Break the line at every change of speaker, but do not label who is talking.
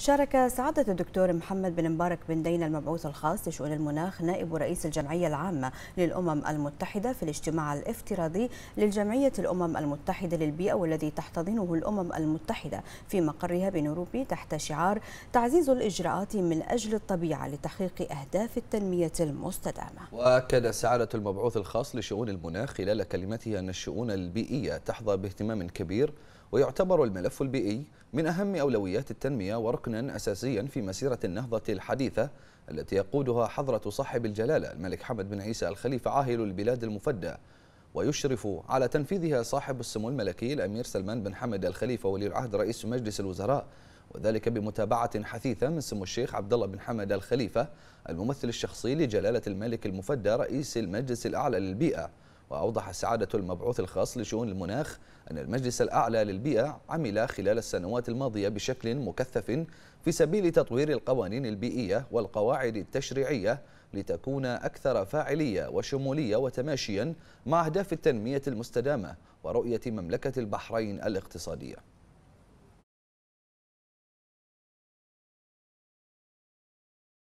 شارك سعادة الدكتور محمد بن مبارك بن دين المبعوث الخاص لشؤون المناخ نائب رئيس الجمعية العامة للأمم المتحدة في الاجتماع الافتراضي للجمعية الأمم المتحدة للبيئة والذي تحتضنه الأمم المتحدة في مقرها بنيروبي تحت شعار تعزيز الإجراءات من أجل الطبيعة لتحقيق أهداف التنمية المستدامة
وأكد سعادة المبعوث الخاص لشؤون المناخ خلال كلمته أن الشؤون البيئية تحظى باهتمام كبير ويعتبر الملف البيئي من أهم أولويات التنمية وركنا أساسيا في مسيرة النهضة الحديثة التي يقودها حضرة صاحب الجلالة الملك حمد بن عيسى الخليفة عاهل البلاد المفدى ويشرف على تنفيذها صاحب السمو الملكي الأمير سلمان بن حمد الخليفة ولي العهد رئيس مجلس الوزراء وذلك بمتابعة حثيثة من سمو الشيخ عبد الله بن حمد الخليفة الممثل الشخصي لجلالة الملك المفدى رئيس المجلس الأعلى للبيئة وأوضح سعادة المبعوث الخاص لشؤون المناخ أن المجلس الأعلى للبيئة عمل خلال السنوات الماضية بشكل مكثف في سبيل تطوير القوانين البيئية والقواعد التشريعية لتكون أكثر فاعلية وشمولية وتماشيا مع أهداف التنمية المستدامة ورؤية مملكة البحرين الاقتصادية